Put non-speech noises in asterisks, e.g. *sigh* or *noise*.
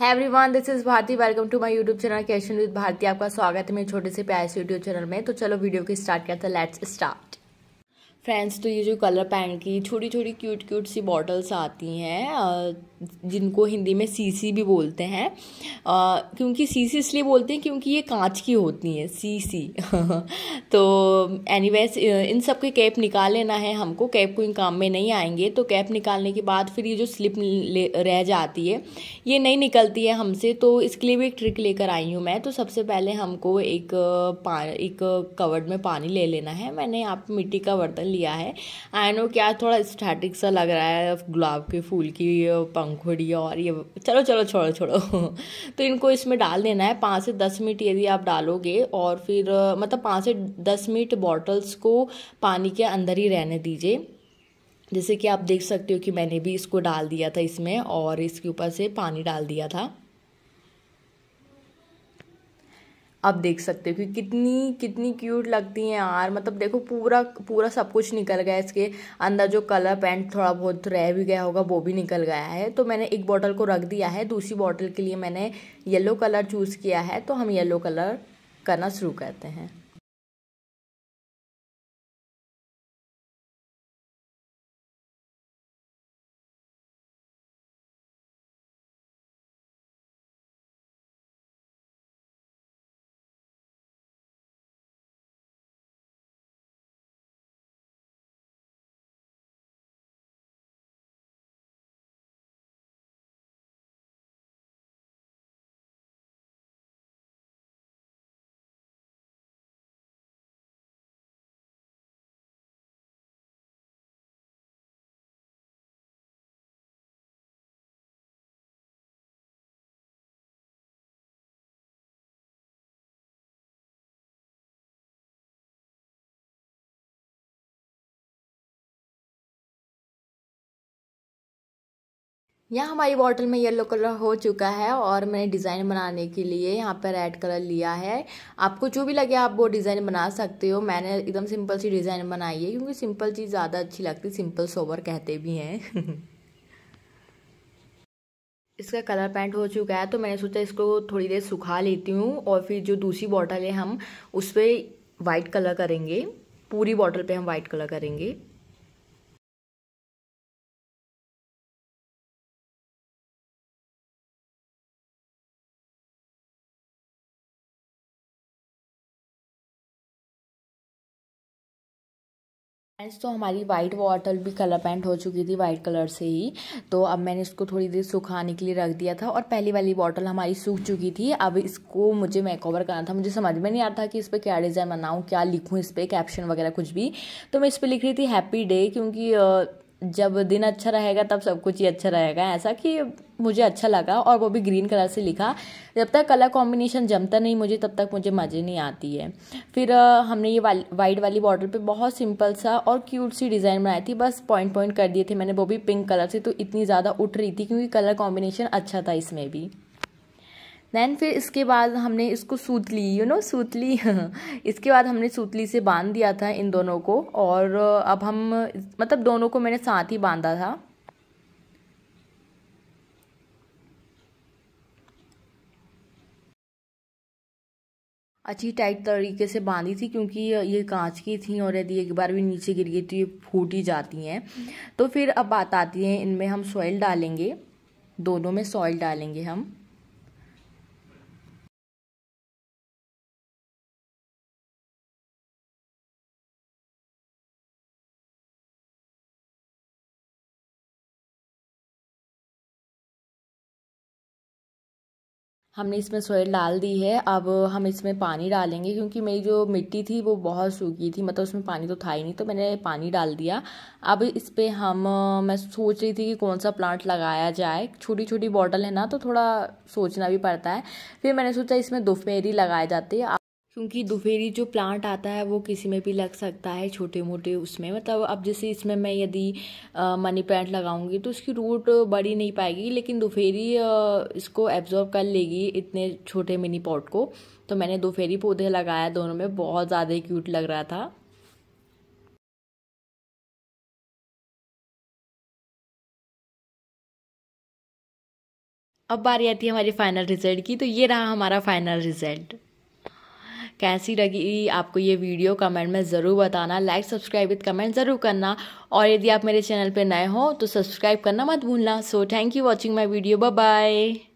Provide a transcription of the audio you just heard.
है everyone this is Bharti welcome to my YouTube channel कैशन with Bharti आपका स्वागत है मेरे छोटे से प्यार से यूट्यूब चैनल में तो चलो वीडियो की स्टार्ट करते हैं लेट्स स्टार्ट फ्रेंड्स तो ये जो कलर पैन की छोटी छोटी क्यूट क्यूट सी बॉटल्स आती हैं जिनको हिंदी में सीसी भी बोलते हैं क्योंकि सीसी इसलिए बोलते हैं क्योंकि ये कांच की होती हैं सीसी *laughs* तो एनीवेज इन सब के कैप निकाल लेना है हमको कैप कोई काम में नहीं आएंगे तो कैप निकालने के बाद फिर ये जो स्लिप रह जाती है ये नहीं निकलती है हमसे तो इसके लिए भी एक ट्रिक लेकर आई हूँ मैं तो सबसे पहले हमको एक एक कवर्ड में पानी ले लेना है मैंने आप मिट्टी का बर्तन लिया है आई नो क्या थोड़ा स्टैटिक सा लग रहा है गुलाब के फूल की पंखुड़ी और ये चलो चलो छोड़ो छोड़ो *laughs* तो इनको इसमें डाल देना है पाँच से दस मिनट यदि आप डालोगे और फिर मतलब पाँच से दस मिनट बॉटल्स को पानी के अंदर ही रहने दीजिए जैसे कि आप देख सकते हो कि मैंने भी इसको डाल दिया था इसमें और इसके ऊपर से पानी डाल दिया था आप देख सकते हो कि कितनी कितनी क्यूट लगती हैं यार मतलब देखो पूरा पूरा सब कुछ निकल गया इसके अंदर जो कलर पेंट थोड़ा बहुत रह भी गया होगा वो भी निकल गया है तो मैंने एक बॉटल को रख दिया है दूसरी बॉटल के लिए मैंने येलो कलर चूज़ किया है तो हम येलो कलर करना शुरू करते हैं यहाँ हमारी बॉटल में येलो कलर हो चुका है और मैंने डिज़ाइन बनाने के लिए यहाँ पर रेड कलर लिया है आपको जो भी लगे आप वो डिज़ाइन बना सकते हो मैंने एकदम सिंपल सी डिज़ाइन बनाई है क्योंकि सिंपल चीज़ ज़्यादा अच्छी लगती सिंपल सोवर कहते भी हैं *laughs* इसका कलर पेंट हो चुका है तो मैंने सोचा इसको थोड़ी देर सुखा लेती हूँ और फिर जो दूसरी बॉटल है हम उस पर वाइट कलर करेंगे पूरी बॉटल पे हम वाइट कलर करेंगे फ्रेंड्स तो हमारी वाइट बॉटल भी कलर पेंट हो चुकी थी वाइट कलर से ही तो अब मैंने इसको थोड़ी देर सुखाने के लिए रख दिया था और पहली वाली बॉटल हमारी सूख चुकी थी अब इसको मुझे मेकओवर करना था मुझे समझ में नहीं आता कि इस पर क्या डिज़ाइन बनाऊँ क्या लिखूँ इस पर कैप्शन वगैरह कुछ भी तो मैं इस पर लिख रही थी हैप्पी डे क्योंकि जब दिन अच्छा रहेगा तब सब कुछ ही अच्छा रहेगा ऐसा कि मुझे अच्छा लगा और वो भी ग्रीन कलर से लिखा जब तक कलर कॉम्बिनेशन जमता नहीं मुझे तब तक मुझे मज़े नहीं आती है फिर हमने ये वाली वाइट वाली बॉर्डर पे बहुत सिंपल सा और क्यूट सी डिज़ाइन बनाई थी बस पॉइंट पॉइंट कर दिए थे मैंने वो भी पिंक कलर से तो इतनी ज़्यादा उठ रही थी क्योंकि कलर कॉम्बिनेशन अच्छा था इसमें भी दैन फिर इसके बाद हमने इसको सूतली यू नो सूतली *laughs* इसके बाद हमने सूतली से बांध दिया था इन दोनों को और अब हम मतलब दोनों को मैंने साथ ही बांधा था अच्छी टाइट तरीके से बांधी थी क्योंकि ये कांच की थी और यदि एक बार भी नीचे गिर गई तो ये फूट ही जाती हैं तो फिर अब बात आती है इनमें हम सॉइल डालेंगे दोनों में सॉइल डालेंगे हम हमने इसमें सोयल डाल दी है अब हम इसमें पानी डालेंगे क्योंकि मेरी जो मिट्टी थी वो बहुत सूखी थी मतलब उसमें पानी तो था ही नहीं तो मैंने पानी डाल दिया अब इस पर हम मैं सोच रही थी कि कौन सा प्लांट लगाया जाए छोटी छोटी बॉटल है ना तो थोड़ा सोचना भी पड़ता है फिर मैंने सोचा इसमें दोपहरी लगाए जाते क्योंकि दुफेरी जो प्लांट आता है वो किसी में भी लग सकता है छोटे मोटे उसमें मतलब अब जैसे इसमें मैं यदि मनी प्लांट लगाऊंगी तो उसकी रूट बड़ी नहीं पाएगी लेकिन दुफेरी इसको एब्जॉर्ब कर लेगी इतने छोटे मिनी पॉट को तो मैंने दुफेरी पौधे लगाया दोनों में बहुत ज़्यादा क्यूट लग रहा था अब बारी आती है हमारी फाइनल रिजल्ट की तो ये रहा हमारा फाइनल रिजल्ट कैसी लगी आपको ये वीडियो कमेंट में ज़रूर बताना लाइक सब्सक्राइब विद कमेंट ज़रूर करना और यदि आप मेरे चैनल पर नए हो तो सब्सक्राइब करना मत भूलना so thank you watching my video bye